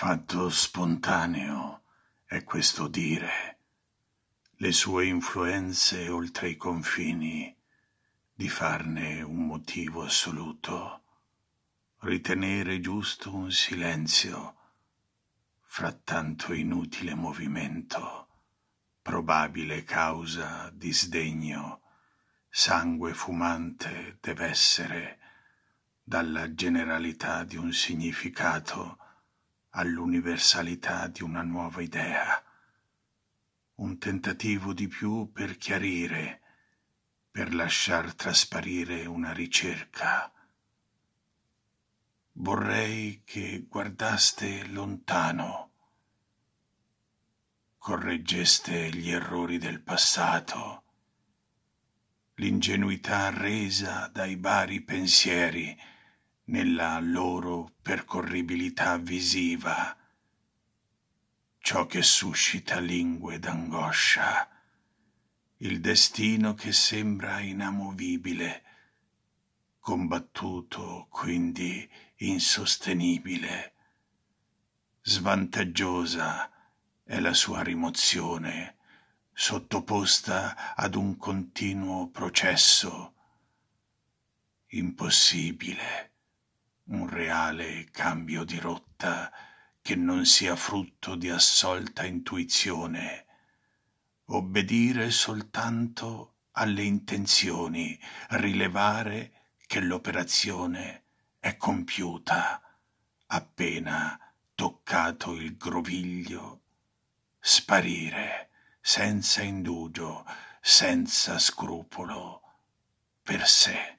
Fatto spontaneo è questo dire. Le sue influenze oltre i confini, di farne un motivo assoluto, ritenere giusto un silenzio, fra tanto inutile movimento, probabile causa di sdegno, sangue fumante dev'essere dalla generalità di un significato all'universalità di una nuova idea, un tentativo di più per chiarire, per lasciar trasparire una ricerca. Vorrei che guardaste lontano, correggeste gli errori del passato, l'ingenuità resa dai vari pensieri, nella loro percorribilità visiva ciò che suscita lingue d'angoscia, il destino che sembra inamovibile, combattuto quindi insostenibile. Svantaggiosa è la sua rimozione, sottoposta ad un continuo processo impossibile un reale cambio di rotta che non sia frutto di assolta intuizione, obbedire soltanto alle intenzioni, rilevare che l'operazione è compiuta appena toccato il groviglio, sparire senza indugio, senza scrupolo, per sé.